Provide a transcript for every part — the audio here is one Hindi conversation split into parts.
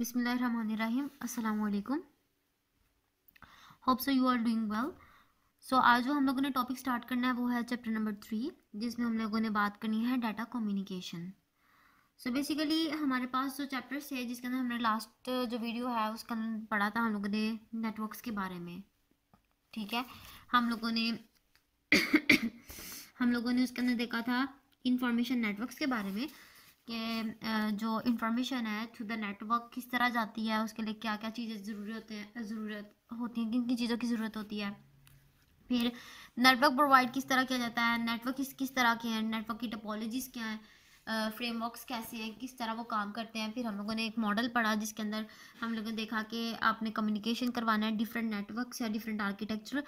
बिसमीम अल्लाम hope so you are doing well so आज जो हम लोगों ने टॉपिक स्टार्ट करना है वो है चैप्टर नंबर थ्री जिसमें हम लोगों ने बात करनी है डाटा कम्युनिकेशन सो बेसिकली हमारे पास जो चैप्टर्स है जिसके अंदर हमने लास्ट जो वीडियो है उसका पढ़ा था हम लोगों ने नेटवर्क्स के बारे में ठीक है हम लोगों ने हम लोगों ने उसके अंदर देखा था इंफॉर्मेशन नेटवर्क्स के बारे में के जो इंफॉर्मेशन है थ्रू द नेटवर्क किस तरह जाती है उसके लिए क्या क्या चीज़ें ज़रूरी होते हैं ज़रूरत होती हैं किन किन चीज़ों की ज़रूरत होती है फिर नेटवर्क प्रोवाइड किस तरह किया जाता है नेटवर्क किस किस तरह के हैं नेटवर्क की टपोलॉजीज़ क्या हैं फ्रेमवर्क्स कैसे हैं किस तरह वो काम करते हैं फिर हम लोगों ने एक मॉडल पढ़ा जिसके अंदर हम लोगों ने देखा कि आपने कम्युनिकेशन करवाना है डिफरेंट नेटवर्क्स या डिफरेंट आर्किटेक्चर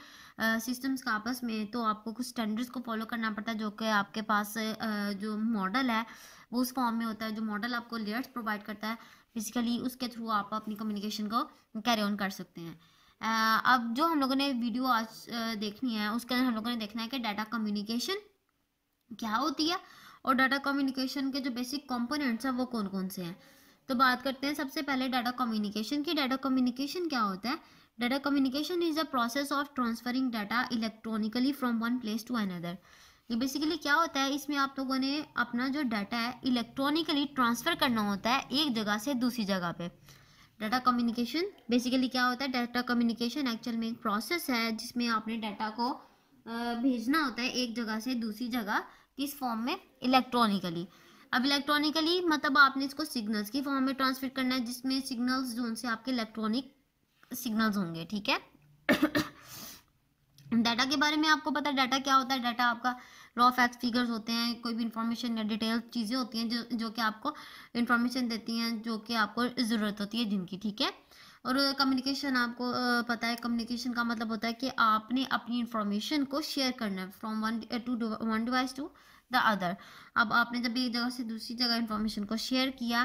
सिस्टम्स का आपस में तो आपको कुछ स्टैंडर्ड्स को फॉलो करना पड़ता है जो कि आपके पास uh, जो मॉडल है वो उस फॉर्म में होता है जो मॉडल आपको लेयर्स प्रोवाइड करता है बेसिकली उसके थ्रू आप अपनी कम्युनिकेशन को कैरी ऑन कर सकते हैं अब जो हम लोगों ने वीडियो आज देखनी है उसके अंदर हम लोगों ने देखना है कि डाटा कम्युनिकेशन क्या होती है और डाटा कम्युनिकेशन के जो बेसिक कंपोनेंट्स हैं वो कौन कौन से हैं तो बात करते हैं सबसे पहले डाटा कम्युनिकेशन की डाटा कम्युनिकेशन क्या होता है data communication is a process of transferring data electronically from one place to another ये बेसिकली क्या होता है इसमें आप लोगों ने अपना जो डाटा है इलेक्ट्रॉनिकली ट्रांसफ़र करना होता है एक जगह से दूसरी जगह पे डाटा कम्युनिकेशन बेसिकली क्या होता है डाटा कम्युनिकेशन एक्चुअल में एक प्रोसेस है जिसमें आपने डाटा को भेजना होता है एक जगह से दूसरी जगह किस फॉर्म में इलेक्ट्रॉनिकली अब इलेक्ट्रॉनिकली मतलब आपने इसको सिग्नल्स की फॉर्म में ट्रांसफर करना है जिसमें सिग्नल्स जो उनसे आपके इलेक्ट्रॉनिक सिग्नल्स होंगे ठीक है डाटा के बारे में आपको पता है डाटा क्या होता है डाटा आपका रॉ फैक्ट फिगर्स होते हैं कोई भी इंफॉर्मेशन या डिटेल चीज़ें होती हैं जो जो कि आपको इन्फॉर्मेशन देती हैं जो कि आपको ज़रूरत होती है जिनकी ठीक है और कम्युनिकेशन आपको पता है कम्युनिकेशन का मतलब होता है कि आपने अपनी इंफॉर्मेशन को शेयर करना है from one to one device to the other अब आपने जब एक जगह से दूसरी जगह इंफॉर्मेशन को शेयर किया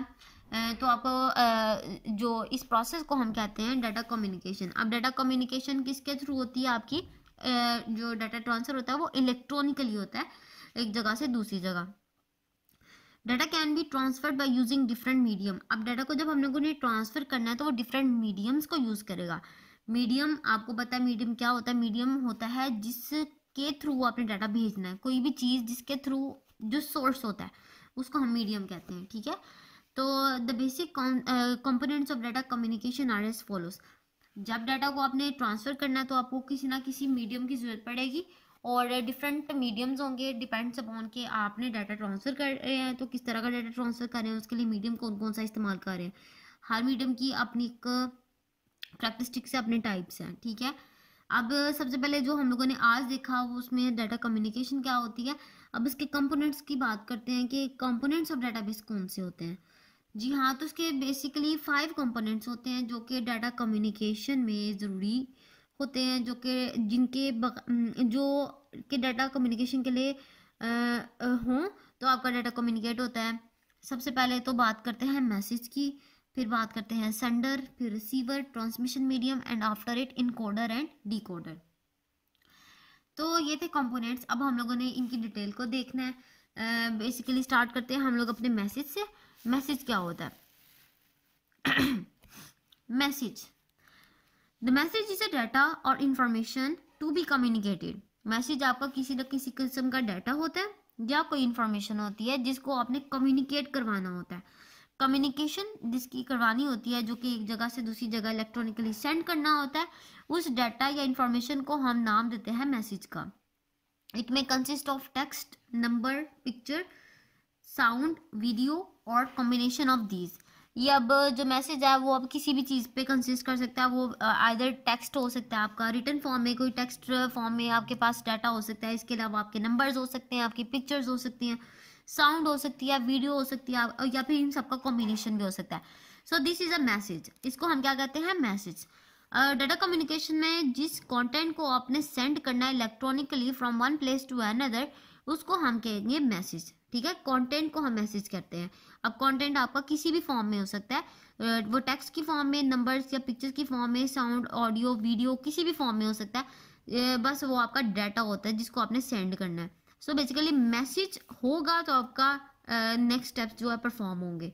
तो आपको जो इस प्रोसेस को हम कहते हैं डाटा कम्युनिकेशन अब डाटा कम्युनिकेशन किसके थ्रू होती है आपकी जो डाटा ट्रांसफ़र होता है वो इलेक्ट्रॉनिकली होता है एक जगह से दूसरी जगह data can be transferred by using different medium अब डाटा को जब हम लोगों ने ट्रांसफ़र करना है तो वो डिफरेंट मीडियम्स को यूज़ करेगा मीडियम आपको पता है मीडियम क्या होता है मीडियम होता है जिसके थ्रू आपने डाटा भेजना है कोई भी चीज़ जिसके थ्रू जो सोर्स होता है उसको हम मीडियम कहते हैं ठीक है तो the basic components of data communication are as follows जब डाटा को आपने ट्रांसफ़र करना है तो आपको किसी ना किसी मीडियम की ज़रूरत पड़ेगी और डिफरेंट मीडियम्स होंगे डिपेंड्स अपॉन के आपने डाटा ट्रांसफ़र कर रहे हैं तो किस तरह का डाटा ट्रांसफ़र कर रहे हैं उसके लिए मीडियम कौन कौन सा इस्तेमाल कर रहे हैं हर मीडियम की अपनी एक प्रैक्टिस है अपने टाइप्स हैं ठीक है अब सबसे पहले जो हम लोगों ने आज देखा वो उसमें डाटा कम्युनिकेशन क्या होती है अब इसके कंपोनेंट्स की बात करते हैं कि कंपोनेंट्स ऑफ डाटाबेस कौन से होते हैं जी हाँ तो इसके बेसिकली फाइव कंपोनेंट्स होते हैं जो कि डाटा कम्युनिकेशन में ज़रूरी होते हैं जो कि जिनके जो के डाटा कम्युनिकेशन के लिए हों तो आपका डाटा कम्युनिकेट होता है सबसे पहले तो बात करते हैं मैसेज की फिर बात करते हैं सेंडर फिर receiver transmission medium and after it encoder and decoder तो ये थे कंपोनेंट्स अब हम लोगों ने इनकी डिटेल को देखना है बेसिकली uh, स्टार्ट करते हैं हम लोग अपने मैसेज से मैसेज क्या होता है message the message is a data or information to be communicated message आपका किसी न किसी किस्म का डाटा होता है या कोई इंफॉर्मेशन होती है जिसको आपने कम्युनिकेट करवाना होता है कम्युनिकेशन जिसकी करवानी होती है जो कि एक जगह से दूसरी जगह इलेक्ट्रॉनिकली सेंड करना होता है उस डाटा या इंफॉर्मेशन को हम नाम देते हैं मैसेज का it may consist of text number picture sound video or combination of these ये अब जो मैसेज है वो अब किसी भी चीज़ पे कंसिस्ट कर सकता है वो आइदर टेक्स्ट हो सकता है आपका रिटर्न फॉर्म में कोई टेक्स्ट फॉर्म में आपके पास डाटा हो सकता है इसके अलावा आपके नंबर्स हो सकते हैं आपकी पिक्चर्स हो सकती हैं साउंड हो सकती है वीडियो हो सकती है या फिर इन सबका कॉम्बिनेशन भी हो सकता है so this is a message इसको हम क्या कहते हैं मैसेज डाटा कम्युनिकेशन में जिस कॉन्टेंट को आपने सेंड करना है electronically from one place to another उसको हम कहेंगे मैसेज ठीक है कंटेंट को हम मैसेज करते हैं अब कंटेंट आपका किसी भी फॉर्म में हो सकता है वो टेक्स्ट की फॉर्म में नंबर्स या पिक्चर्स की फॉर्म में साउंड ऑडियो वीडियो किसी भी फॉर्म में हो सकता है बस वो आपका डाटा होता है जिसको आपने सेंड करना है सो बेसिकली मैसेज होगा तो आपका नेक्स्ट स्टेप जो है परफॉर्म होंगे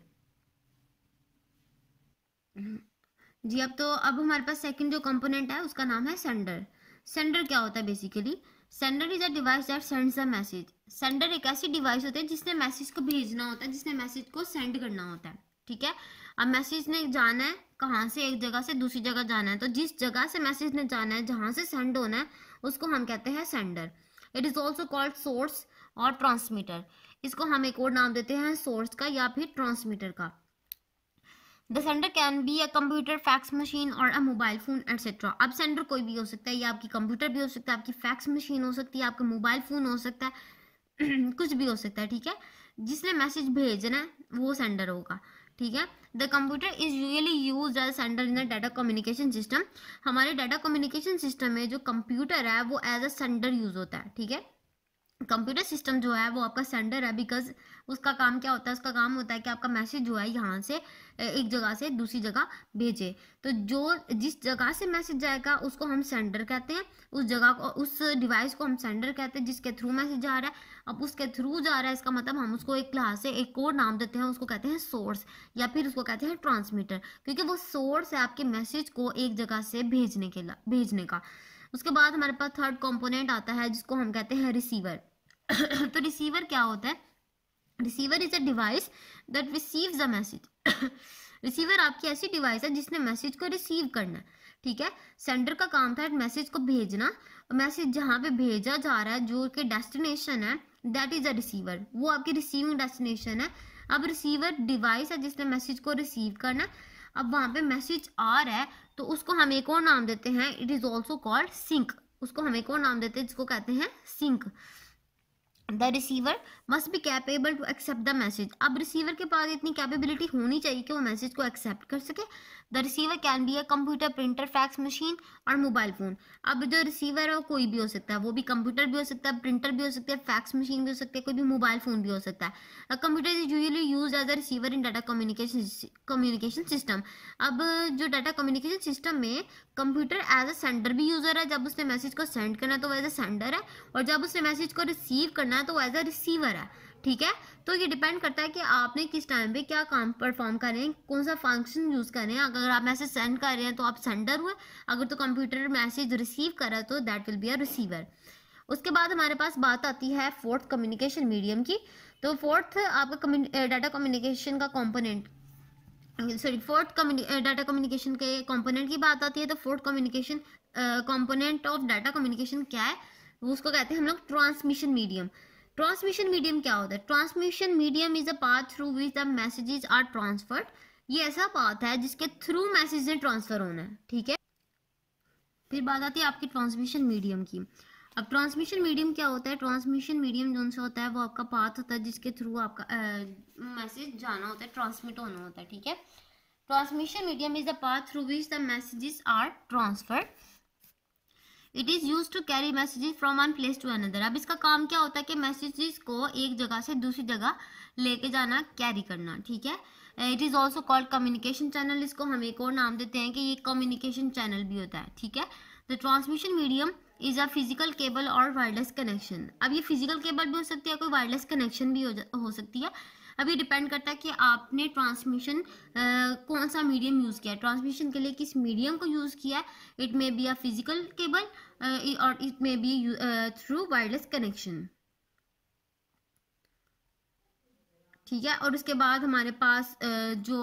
जी अब तो अब हमारे पास सेकंड जो कंपोनेंट है उसका नाम है सेंडर सेंडर क्या होता है basically uh, sender is a device that sends a message sender एक ऐसी डिवाइस होती है जिसने मैसेज को भेजना होता है जिसने मैसेज को सेंड करना होता है ठीक है अब मैसेज ने जाना है कहाँ से एक जगह से दूसरी जगह जाना है तो जिस जगह से मैसेज ने जाना है जहाँ से सेंड होना है उसको हम कहते हैं sender it is also called source or transmitter इसको हम एक और नाम देते हैं सोर्स का या फिर ट्रांसमीटर का the sender can be a computer fax machine or a mobile phone etcetera अब सेंडर कोई भी हो सकता है या आपकी कंप्यूटर भी हो सकता है आपकी फैक्स मशीन हो सकती है आपका मोबाइल फ़ोन हो सकता है कुछ भी हो सकता है ठीक है जिसने मैसेज भेजना है वो सेंडर होगा ठीक है the computer is usually use as sender in the data communication system हमारे डाटा कम्युनिकेशन सिस्टम में जो कंप्यूटर है वो एज अ सेंडर यूज होता है ठीक है कंप्यूटर सिस्टम जो है वो आपका सेंडर है बिकॉज उसका काम क्या होता है उसका काम होता है कि आपका मैसेज जो है यहाँ से एक जगह से दूसरी जगह भेजे तो जो जिस जगह से मैसेज जाएगा उसको हम सेंडर कहते हैं उस जगह को उस डिवाइस को हम सेंडर कहते हैं जिसके थ्रू मैसेज जा रहा है अब उसके थ्रू जा रहा है इसका मतलब हम उसको एक क्लास से एक और नाम देते हैं उसको कहते हैं सोर्स या फिर उसको कहते हैं ट्रांसमीटर क्योंकि वो सोर्स है आपके मैसेज को एक जगह से भेजने के भेजने का उसके बाद हमारे पास थर्ड कंपोनेंट आता है जिसको हम कहते हैं रिसीवर तो रिसीवर क्या होता है receiver is a device that receives a message receiver आपकी ऐसी डिवाइस है जिसने मैसेज को रिसीव करना है ठीक है सेंडर का काम था मैसेज को भेजना मैसेज जहाँ पे भेजा जा रहा है जो कि डेस्टिनेशन है दैट इज अ रिसीवर वो आपकी रिसीविंग डेस्टिनेशन है अब रिसीवर डिवाइस है जिसने मैसेज को रिसीव करना अब वहाँ पे मैसेज आ रहा है तो उसको हम एक और नाम देते हैं it is also called sink उसको हम एक और नाम देते हैं जिसको कहते हैं sink the receiver must be capable to accept the message अब रिसीवर के पास इतनी कैपेबिलिटी होनी चाहिए कि वो मैसेज को एक्सेप्ट कर सके the receiver can be a computer printer fax machine or mobile phone अब जो रिसीवर है वो कोई भी हो सकता है वो भी कंप्यूटर भी हो सकता है प्रिंटर भी हो सकता है फैक्स मशीन भी हो सकती है कोई भी मोबाइल फ़ोन भी हो सकता है computer is usually use as a receiver in data communication communication system अब जो डाटा कम्युनिकेशन सिस्टम में कंप्यूटर एज अ सेंडर भी यूज़र है जब उसने मैसेज को सेंड करना है तो वो एज अ सेंडर है और जब उसने मैसेज को रिसीव करना है तो वो एज अ रिसीवर है रहा है ठीक है तो ये डिपेंड करता है कि आपने किस टाइम पे क्या काम परफॉर्म कर रहे हैं कौन सा फंक्शन यूज़ कर रहे हैं अगर आप मैसेज सेंड कर रहे हैं तो आप सेंडर हुए अगर तो कंप्यूटर मैसेज रिसीव कर रहा है तो that will be a receiver उसके बाद हमारे पास बात आती है फोर्थ कम्युनिकेशन मीडियम की तो फोर्थ आपका डाटा कम्युनिकेशन का component sorry fourth data communication के कॉम्पोनेंट की बात आती है तो fourth communication component of data communication क्या है उसको कहते हैं हम लोग ट्रांसमिशन मीडियम ट्रांसमिशन मीडियम क्या होता है transmission medium is a path through which the messages are transferred ये ऐसा पाथ है जिसके थ्रू मैसेज ट्रांसफर होना है ठीक है फिर बात आती है आपकी ट्रांसमिशन मीडियम की अब ट्रांसमिशन मीडियम क्या होता है ट्रांसमिशन मीडियम जो सा होता है वो आपका पाथ होता है जिसके थ्रू आपका मैसेज जाना होता है ट्रांसमिट होना होता है ठीक है transmission medium is the path through which the messages are transferred it is use to carry messages from one place to another अब इसका काम क्या होता है कि मैसेजेस को एक जगह से दूसरी जगह लेके जाना कैरी करना ठीक है it is also called communication channel इसको हम एक और नाम देते हैं कि ये कम्युनिकेशन चैनल भी होता है ठीक है the transmission medium is a physical cable or wireless connection अब ये फिजिकल केबल भी हो सकती है कोई वायरलेस कनेक्शन भी हो, हो सकती है अब ये डिपेंड करता है कि आपने ट्रांसमिशन कौन सा मीडियम यूज़ किया है ट्रांसमिशन के लिए किस मीडियम को यूज़ किया है it may be a physical cable or it may be through wireless connection ठीक है और उसके बाद हमारे पास uh, जो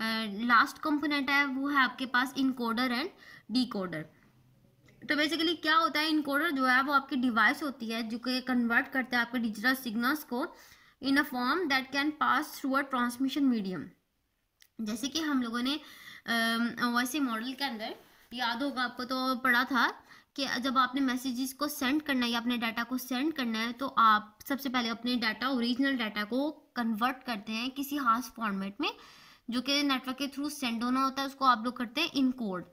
लास्ट uh, कंपोनेंट है वो है आपके पास इनकोडर एंड डीकोडर तो बेसिकली क्या होता है इनकोडर जो है वो आपकी डिवाइस होती है जो कि कन्वर्ट करते हैं आपके डिजिटल सिग्नल्स को in a form that can pass through a transmission medium जैसे कि हम लोगों ने वैसे मॉडल के अंदर याद होगा आपको तो पढ़ा था कि जब आपने मैसेजेस को सेंड करना है या अपने डाटा को सेंड करना है तो आप सबसे पहले अपने डाटा ओरिजिनल डाटा को कन्वर्ट करते हैं किसी खास फॉर्मेट में जो कि नेटवर्क के थ्रू सेंड होना होता है उसको आप लोग करते हैं इनकोड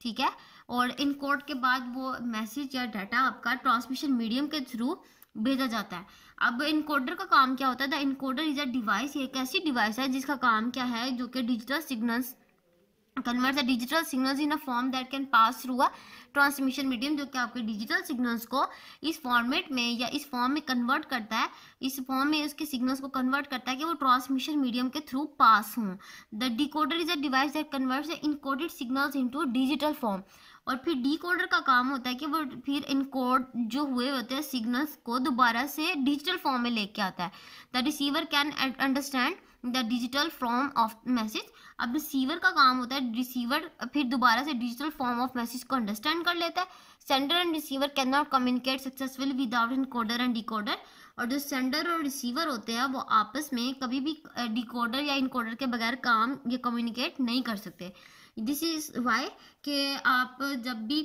ठीक है और इनकोड के बाद वो मैसेज या डाटा आपका ट्रांसमिशन मीडियम के थ्रू भेजा जाता है अब इनकोडर का काम क्या होता है the encoder is a device एक ऐसी डिवाइस है जिसका काम क्या है जो कि digital signals convert the digital signals in a form that can pass through a transmission medium जो कि आपके डिजिटल सिग्नल्स को इस फॉर्मेट में या इस फॉर्म में कन्वर्ट करता है इस फॉर्म में उसके सिग्नल्स को कन्वर्ट करता है कि वो ट्रांसमिशन मीडियम के थ्रू पास हों the decoder is a device that converts the encoded signals into digital form और फिर डीकोडर का काम होता है कि वो फिर इनकोड जो हुए होते हैं सिग्नल्स को दोबारा से डिजिटल फॉर्म में लेके आता है the receiver can understand the digital form of message अब रिसीवर का काम होता है रिसीवर फिर दोबारा से डिजिटल फॉर्म ऑफ मैसेज को अंडरस्टैंड कर लेता है sender and receiver can not communicate successful without encoder and decoder और जो सेंडर और रिसीवर होते हैं वो आपस में कभी भी डिकोडर या इनकोडर के बगैर काम या कम्युनिकेट नहीं कर सकते दिस इज वाई कि आप जब भी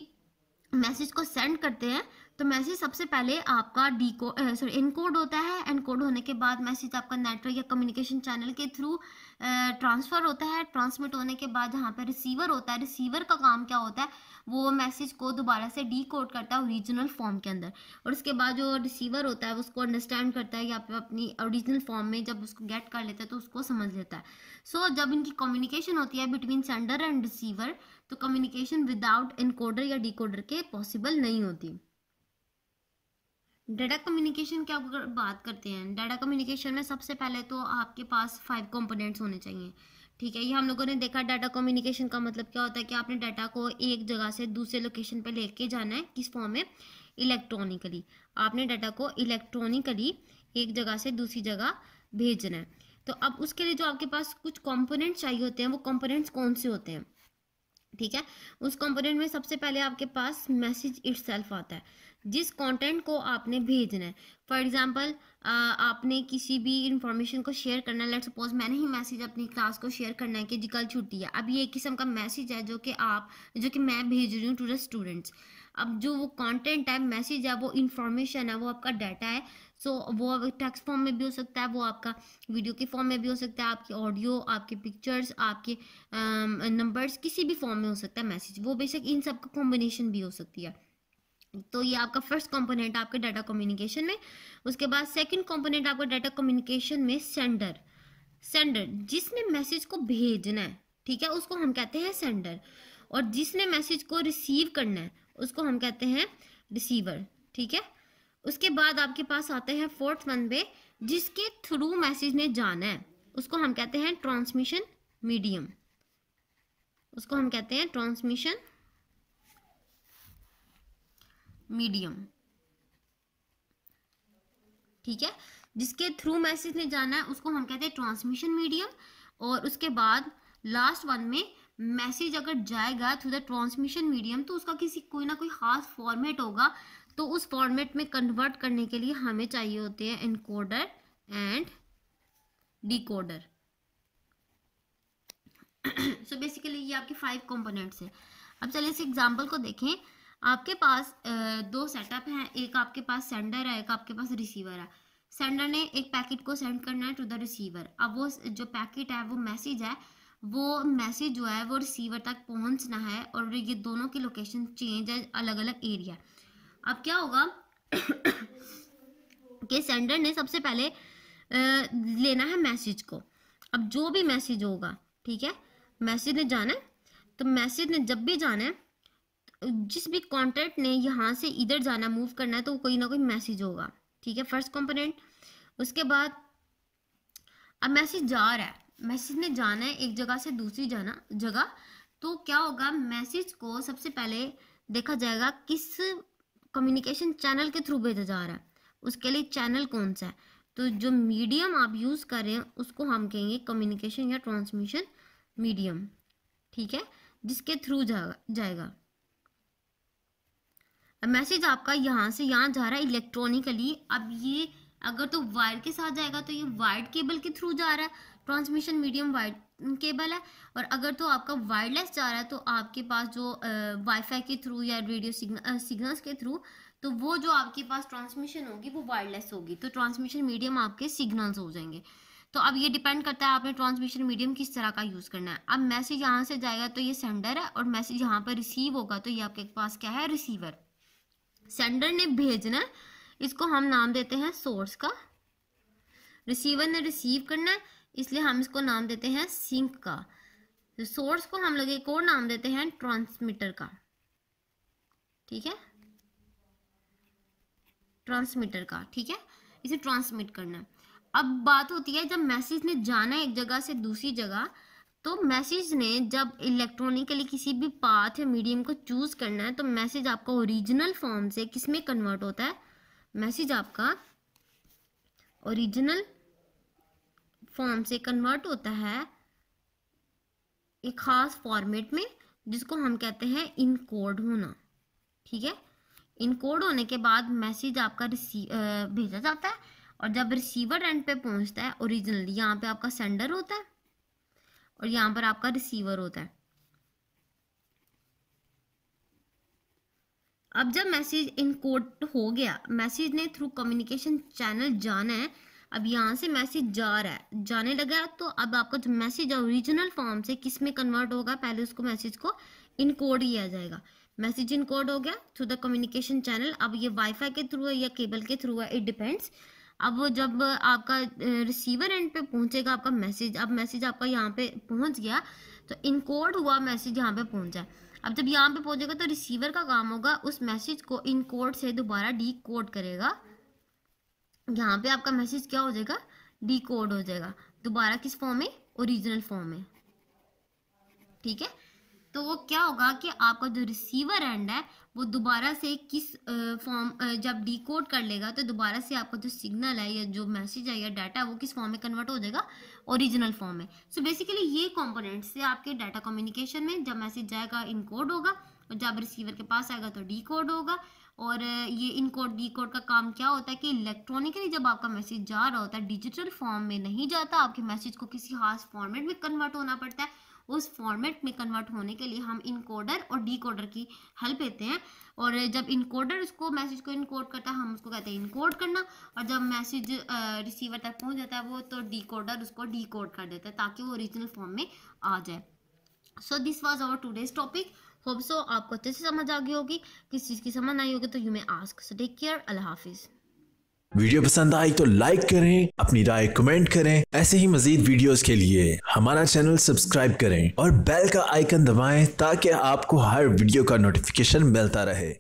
मैसेज को सेंड करते हैं तो मैसेज सबसे पहले आपका डी को सॉरी इनकोड होता है एनकोड होने के बाद मैसेज आपका नेटवर्क या कम्युनिकेशन चैनल के थ्रू ट्रांसफ़र होता है ट्रांसमिट होने के बाद जहाँ पर रिसीवर होता है रिसीवर का काम क्या होता है वो मैसेज को दोबारा से डी कोड करता है ओरिजिनल फॉर्म के अंदर और उसके बाद जो रिसीवर होता है उसको अंडरस्टैंड करता है या फिर अपनी ओरिजिनल फॉर्म में जब उसको गेट कर लेता है तो उसको समझ लेता है सो so, जब इनकी कम्युनिकेशन होती है बिटवीन सेंडर एंड रिसीवर तो कम्युनिकेशन विदाउट इनकोडर या डी के पॉसिबल नहीं होती डाटा कम्युनिकेशन की आप बात करते हैं डाटा कम्युनिकेशन में सबसे पहले तो आपके पास फाइव कॉम्पोनेंट्स होने चाहिए ठीक है ये हम लोगों ने देखा डाटा कम्युनिकेशन का मतलब क्या होता है कि आपने डाटा को एक जगह से दूसरे लोकेशन पर लेके जाना है किस फॉर्म में इलेक्ट्रॉनिकली आपने डाटा को इलेक्ट्रॉनिकली एक जगह से दूसरी जगह भेजना है तो अब उसके लिए जो आपके पास कुछ कंपोनेंट चाहिए होते हैं वो कंपोनेंट्स कौन से होते हैं ठीक है उस कंपोनेंट में सबसे पहले आपके पास मैसेज इट आता है जिस कंटेंट को आपने भेजना है फॉर एग्जांपल आपने किसी भी इंफॉर्मेशन को शेयर करना है लेट सपोज मैंने ही मैसेज अपनी क्लास को शेयर करना है कि जी कल छुट्टी है अब ये एक किस्म का मैसेज है जो कि आप जो कि मैं भेज रही हूँ टू द स्टूडेंट्स अब जो वो कंटेंट है मैसेज है वो इन्फॉर्मेशन है वो आपका डाटा है सो so, वो टेक्स्ट फॉर्म में भी हो सकता है वो आपका वीडियो के फॉर्म में भी हो सकता है आपकी ऑडियो आपके पिक्चर्स आपके नंबर्स किसी भी फॉर्म में हो सकता है मैसेज वो बेशक इन सब का कॉम्बिनेशन भी हो सकती है तो ये आपका फर्स्ट कंपोनेंट आपके डाटा कम्युनिकेशन में उसके बाद सेकंड कंपोनेंट आपका डाटा कम्युनिकेशन में सेंडर सेंडर जिसने मैसेज को भेजना है ठीक है उसको हम कहते हैं सेंडर और जिसने मैसेज को रिसीव करना है उसको हम कहते हैं रिसीवर ठीक है उसके बाद आपके पास आते हैं फोर्थ वन पे जिसके थ्रू मैसेज ने जाना है उसको हम कहते हैं ट्रांसमिशन मीडियम उसको हम कहते हैं ट्रांसमिशन मीडियम ठीक है जिसके थ्रू मैसेज ने जाना है उसको हम कहते हैं ट्रांसमिशन मीडियम और उसके बाद लास्ट वन में मैसेज अगर जाएगा थ्रू द ट्रांसमिशन मीडियम तो उसका किसी कोई ना कोई खास फॉर्मेट होगा तो उस फॉर्मेट में कन्वर्ट करने के लिए हमें चाहिए होते हैं encoder and decoder so basically ये आपके फाइव कंपोनेंट्स हैं अब चलिए इस एग्जांपल को देखें आपके पास दो सेटअप हैं एक आपके पास सेंडर है एक आपके पास रिसीवर है सेंडर ने एक पैकेट को सेंड करना है टू द रिसीवर अब वो जो पैकेट है वो मैसेज है वो मैसेज जो है वो रिसीवर तक पहुंचना है और ये दोनों की लोकेशन चेंज है अलग अलग एरिया अब क्या होगा कि सेंडर ने सबसे पहले लेना है मैसेज को अब जो भी मैसेज होगा ठीक है मैसेज ने जाना है तो मैसेज ने जब भी जाना है जिस भी कॉन्टेक्ट ने यहाँ से इधर जाना मूव करना है तो कोई ना कोई मैसेज होगा ठीक है फर्स्ट कंपोनेंट उसके बाद अब मैसेज जा रहा है मैसेज ने जाना है एक जगह से दूसरी जाना जगह तो क्या होगा मैसेज को सबसे पहले देखा जाएगा किस कम्युनिकेशन चैनल के थ्रू भेजा जा रहा है उसके लिए चैनल कौन सा है तो जो मीडियम आप यूज़ कर रहे हैं उसको हम कहेंगे कम्युनिकेशन या ट्रांसमिशन मीडियम ठीक है जिसके थ्रू जाएगा जाएगा मैसेज आपका यहाँ से यहाँ जा रहा है इलेक्ट्रॉनिकली अब ये अगर तो वायर के साथ जाएगा तो ये वायर्ड केबल के थ्रू जा रहा है ट्रांसमिशन मीडियम वायर केबल है और अगर तो आपका वायरलेस जा रहा है तो आपके पास जो वाईफाई के थ्रू या रेडियो सिग्नल सिग्नल्स के थ्रू तो वो जो आपके पास ट्रांसमिशन होगी वो वायरलेस होगी तो ट्रांसमिशन मीडियम आपके सिग्नल्स हो जाएंगे तो अब ये डिपेंड करता है आपने ट्रांसमिशन मीडियम किस तरह का यूज़ करना है अब मैसेज यहाँ से जाएगा तो ये सेंडर है और मैसेज यहाँ पर रिसीव होगा तो ये आपके पास क्या है रिसीवर सेंडर ने भेजना है इसको हम नाम देते हैं सोर्स का रिसीवर ने रिसीव करना है इसलिए हम इसको नाम देते हैं सिंक का तो सोर्स को हम लोग एक और नाम देते हैं ट्रांसमीटर का ठीक है ट्रांसमीटर का ठीक है इसे ट्रांसमिट करना है अब बात होती है जब मैसेज ने जाना है एक जगह से दूसरी जगह तो मैसेज ने जब इलेक्ट्रॉनिकली किसी भी पाथ या मीडियम को चूज करना है तो मैसेज आपका ओरिजिनल फॉर्म से किस में कन्वर्ट होता है मैसेज आपका ओरिजिनल फॉर्म से कन्वर्ट होता है एक खास फॉर्मेट में जिसको हम कहते हैं इनकोड होना ठीक है इनकोड होने के बाद मैसेज आपका रिसीव भेजा जाता है और जब रिसीवर एंड पे पहुंचता है ओरिजिनल यहाँ पे आपका सेंडर होता है और यहाँ पर आपका रिसीवर होता है अब जब मैसेज इनकोड हो गया मैसेज ने थ्रू कम्युनिकेशन चैनल जाना है अब यहाँ से मैसेज जा रहा है जाने लगा तो अब आपका जो मैसेज ओरिजिनल फॉर्म से किस में कन्वर्ट होगा पहले उसको मैसेज को इनकोड किया जाएगा मैसेज इनकोड हो गया थ्रू द कम्युनिकेशन चैनल अब ये वाईफाई के थ्रू है या केबल के थ्रू है इट डिपेंड्स अब वो जब आपका रिसीवर एंड पे पहुंचेगा आपका मैसेज अब मैसेज आपका यहाँ पे पहुंच गया तो इनकोड हुआ मैसेज यहाँ पे पहुंचा अब जब यहाँ पे पहुंचेगा तो रिसीवर का काम होगा उस मैसेज को इनकोड से दोबारा डी कोड करेगा यहाँ पे आपका मैसेज क्या हो जाएगा डी कोड हो जाएगा दोबारा किस फॉर्म में ओरिजिनल फॉर्म में ठीक है तो वो क्या होगा कि आपका जो रिसीवर एंड है वो दोबारा से किस फॉर्म जब डी कर लेगा तो दोबारा से आपका जो सिग्नल है या जो मैसेज है या डाटा है वो किस फॉर्म में कन्वर्ट हो जाएगा ओरिजिनल फॉर्म में सो so बेसिकली ये कॉम्पोनेंट्स से आपके डाटा कम्युनिकेशन में जब मैसेज जाएगा इनकोड होगा और जब रिसीवर के पास आएगा तो डी होगा और ये इनकोड कोड का काम क्या होता है कि इलेक्ट्रॉनिकली जब आपका मैसेज जा रहा होता है डिजिटल फॉर्म में नहीं जाता आपके मैसेज को किसी खास फॉर्मेट में कन्वर्ट होना पड़ता है उस फॉर्मेट में कन्वर्ट होने के लिए हम इनकोडर और डीकोडर की हेल्प लेते हैं और जब इनकोडर उसको मैसेज को इनकोड करता है हम उसको कहते हैं इनकोड करना और जब मैसेज रिसीवर तक पहुंच जाता है वो तो डीकोडर उसको डीकोड कर देता है ताकि वो ओरिजिनल फॉर्म में आ जाए so this was our today's topic hope so आपको अच्छे से समझ आ गई होगी किस चीज़ की समझ आई होगी तो you may ask so take care अल्लाह हाफिज़ वीडियो पसंद आई तो लाइक करें अपनी राय कमेंट करें ऐसे ही मजीद वीडियोस के लिए हमारा चैनल सब्सक्राइब करें और बेल का आइकन दबाएं ताकि आपको हर वीडियो का नोटिफिकेशन मिलता रहे